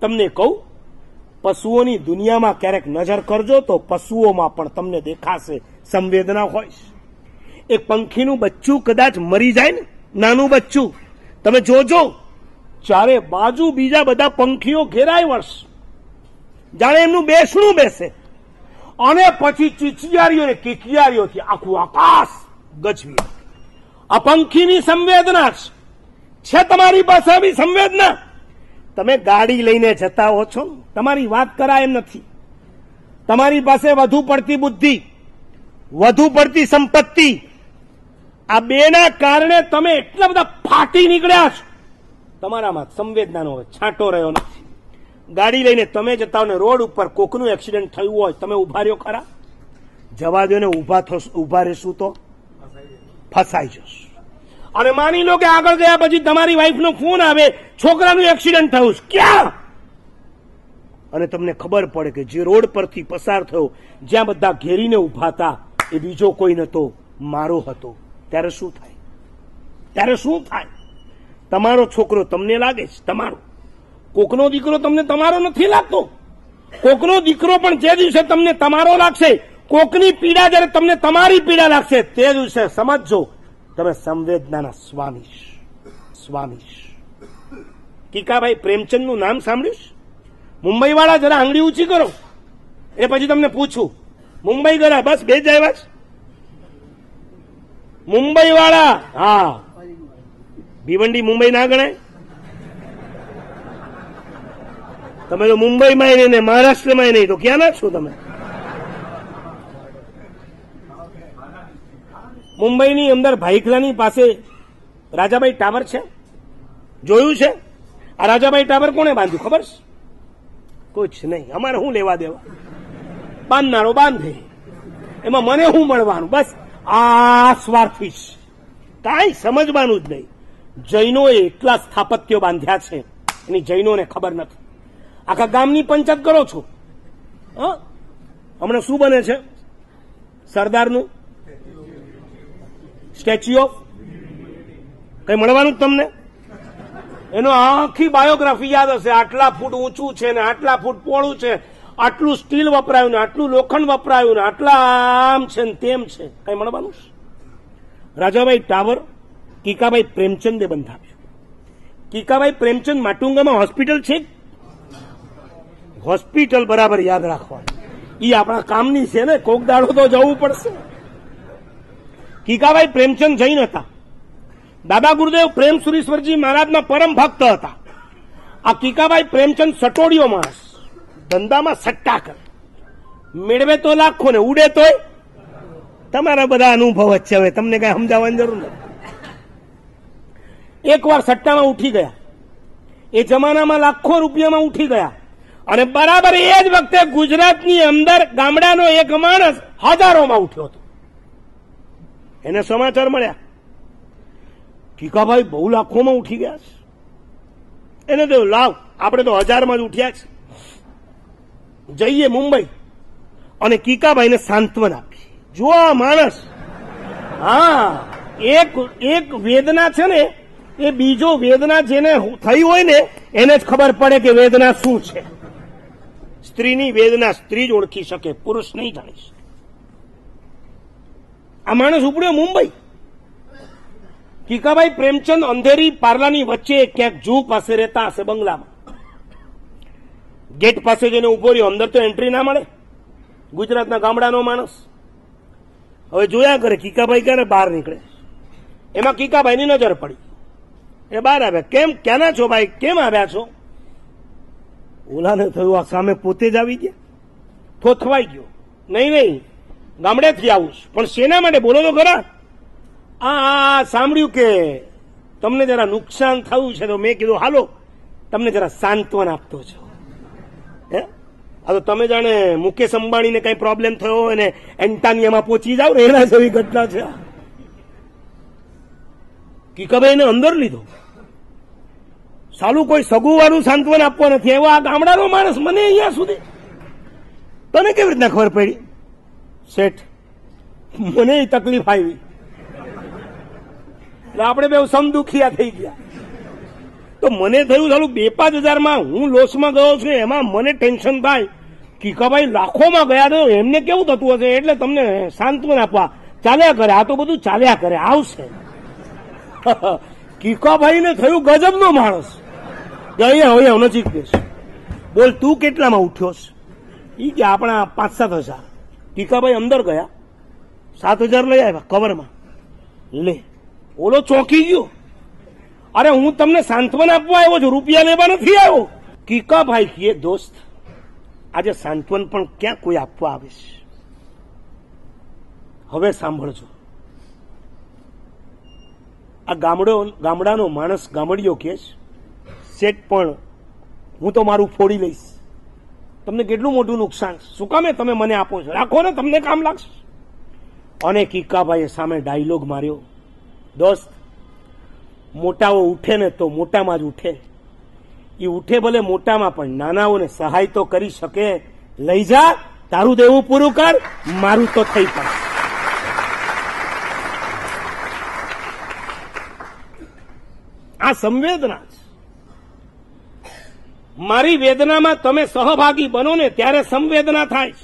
તમને કહું પશુઓની દુનિયામાં ક્યારેક નજર કરજો તો પશુઓમાં પણ તમને દેખાશે સંવેદના હોય એક પંખીનું બચ્ચું કદાચ મરી જાય ને નાનું બચ્ચું તમે જોજો ચારે બાજુ બીજા બધા પંખીઓ ઘેરાય વળશે જાણે એમનું બેસણું બેસે અને પછી ચીચિયારીઓ ને કિકિયારીઓથી આખું આકાશ ગજવી આ પંખીની સંવેદના છે તમારી પાસે આવી સંવેદના તમે ગાડી લઈને જતા હો છો તમારી વાત કરાય એમ નથી તમારી પાસે વધુ પડતી બુદ્ધિ વધુ પડતી સંપત્તિ આ બેના કારણે તમે એટલા બધા ફાટી નીકળ્યા છો તમારામાં સંવેદનાનો છાંટો રહ્યો નથી ગાડી લઈને તમે જતા ને રોડ ઉપર કોકનું એક્સિડન્ટ થયું હોય તમે ઉભા રહ્યો ખરા જવા દો ને ઉભા થશો ઉભા રહેશું તો ફસાઈ જશો અને માની લો કે આગળ ગયા પછી તમારી વાઈફનો ફોન આવે છોકરાનું એક્સિડન્ટ થયું ક્યાં અને તમને ખબર પડે કે જે રોડ પરથી પસાર થયો જ્યાં બધા ઘેરીને ઉભા હતા એ બીજો કોઈ નહોતો મારો હતો ત્યારે શું થાય ત્યારે શું થાય તમારો છોકરો તમને લાગે છે તમારો કોકનો દીકરો તમને તમારો નથી લાગતો કોકનો દીકરો પણ જે દિવસે તમને તમારો લાગશે કોકની પીડા જ્યારે તમને તમારી પીડા લાગશે તે દિવસે સમજજો તમે સંવેદનાના સ્વામી સ્વામી કીકાભાઈ પ્રેમચંદનું નામ સાંભળ્યું મુંબઈવાળા જરા આંગળી ઊંચી કરો એ પછી તમને પૂછું મુંબઈ ગયા બસ બે જ આવ્યા છે મુંબઈ હા ભીવંડી મુંબઈ ના ગણાય તમે તો મુંબઈમાં નહીં ને મહારાષ્ટ્રમાં નહીં તો ક્યાં ના છો તમે મુંબઈની અંદર ભાઈખલાની પાસે રાજાભાઈ ટાવર છે જોયું છે આ રાજાભાઈ ટાવર કોને બાંધ્યું ખબર છે કુછ નહીં અમારે શું લેવા દેવા બાંધનારો બાંધે એમાં મને શું મળવાનું બસ આ સ્વાર્થી કાંઈ સમજવાનું જ નહીં જૈનોએ એટલા સ્થાપત્યો બાંધ્યા છે એની જૈનોને ખબર નથી આખા ગામની પંચાયત કરો છો હમણાં શું બને છે સરદારનું સ્ટેચ્યુ ઓફ કઈ મળવાનું તમને એનો આખી બાયોગ્રાફી યાદ હશે આટલા ફૂટ ઊંચું છે ને આટલા ફૂટ પોળું છે આટલું સ્ટીલ વપરાયું ને આટલું લોખંડ વપરાયું ને આટલા આમ છે ને તેમ છે કઈ મળવાનું રાજાભાઈ ટાવર કીકાભાઈ પ્રેમચંદે બંધાવ્યું કીકાભાઈ પ્રેમચંદ માટુંગામાં હોસ્પિટલ છે હોસ્પિટલ બરાબર યાદ રાખવાનું એ આપણા કામની છે ને કોક દાડો તો જવું પડશે કીકાભાઈ પ્રેમચંદ જૈન હતા દાદા ગુરુદેવ પ્રેમ સુરેશ્વરજી મહારાજના પરમ ભક્ત હતા આ કીકાભાઈ પ્રેમચંદ સટોડિયો માણસ ધંધામાં સટ્ટા કર મેળવે તો લાખો ને ઉડે તોય તમારા બધા અનુભવ જ છે હવે તમને કઈ સમજાવવાની જરૂર નથી એકવાર સટ્ટામાં ઉઠી ગયા એ જમાનામાં લાખો રૂપિયામાં ઉઠી ગયા અને બરાબર એ જ વખતે ગુજરાતની અંદર ગામડાનો એક માણસ હજારોમાં ઉઠ્યો હતો એને સમાચાર મળ્યા ભીખાભાઈ બહુ લાખોમાં ઉઠી ગયા છે એને તો લાવ આપણે તો હજારમાં જ ઉઠ્યા છે જઈએ મુંબઈ અને કીકાભાઈને સાંત્વન આપી જો આ માણસ હા એક એક વેદના છે ને એ બીજો વેદના જેને થઈ હોય ને એને જ ખબર પડે કે વેદના શું છે સ્ત્રીની વેદના સ્ત્રી જ ઓળખી શકે પુરુષ નહીં જાણી શકે આ માણસ ઉપડ્યો મુંબઈ કીકાભાઈ પ્રેમચંદ અંધેરી પાર્લાની વચ્ચે ક્યાંક જૂ પાસે રહેતા હશે બંગલામાં ગેટ પાસે જઈને ઉભો રહ્યો અંદર તો એન્ટ્રી ના મળે ગુજરાતના ગામડાનો માણસ હવે જોયા કરે કીકાભાઈ ક્યારે બહાર નીકળે એમાં કીકાભાઈની નજર પડી એ બહાર આવ્યા કેમ ક્યાંના છો ભાઈ કેમ આવ્યા છો ઓલાને થયું આ સામે પોતે જ આવી ગયા થોથવાઈ ગયો નહીં નહીં ગામડેથી આવું છું પણ શેના માટે બોલો તો ખરા આ સાંભળ્યું કે તમને જરા નુકસાન થયું છે તો મેં કીધું હાલો તમને જરા સાંત્વન આપતો છો હે આ તો તમે જાણે મુકેશ અંબાણીને કઈ પ્રોબ્લેમ થયો અને એન્ટાનિયામાં પહોંચી જાવ ને એના જેવી ઘટના છે કીકાભાઈ એને અંદર લીધો સાલું કોઈ સગુવાળું સાંત્વન આપવા નથી એવો આ ગામડાનો માણસ મને અહીંયા સુધી તને કેવી રીતના ખબર પડી શેઠ મને તકલીફ આવી એટલે આપણે બે સમદુખિયા થઈ ગયા તો મને થયું સાલું બે પાંચ હજારમાં હું લોસમાં ગયો છું એમાં મને ટેન્શન થાય કીકાભાઈ લાખોમાં ગયા તો એમને કેવું થતું હશે એટલે તમને સાંત્વન આપવા ચાલ્યા કરે આ તો બધું ચાલ્યા કરે આવશે કીકાભાઈને થયું ગજબનો માણસ અહીંયા હવે નજીક દેશ બોલ તું કેટલામાં ઉઠ્યો છે એ કે આપણા પાંચ સાત હજાર ટીકાભાઈ અંદર ગયા સાત હજાર લઈ આવ્યા કવરમાં લે ઓલો ચોંકી ગયો અરે હું તમને સાંત્વન આપવા આવ્યો છું રૂપિયા લેવા નથી આવ્યો કીકાભાઈ કીએ દોસ્ત આજે સાંત્વન પણ ક્યાં કોઈ આપવા આવે છે હવે સાંભળજો આ ગામડો ગામડાનો માણસ ગામડીયો કે છે પણ હું તો મારું ફોડી લઈશ તમને કેટલું મોટું નુકસાન શું કામે તમે મને આપો છો રાખો ને તમને કામ લાગશે અને કિક્કાભાઈએ સામે ડાયલોગ માર્યો દોસ્ત મોટાઓ ઉઠે ને તો મોટામાં જ ઉઠે એ ઉઠે ભલે મોટામાં પણ નાનાઓને સહાય તો કરી શકે લઈ જા તારું દેવું પૂરું કર મારું તો થઈ પડશે આ સંવેદના છે મારી વેદનામાં તમે સહભાગી બનો ને ત્યારે સંવેદના થાય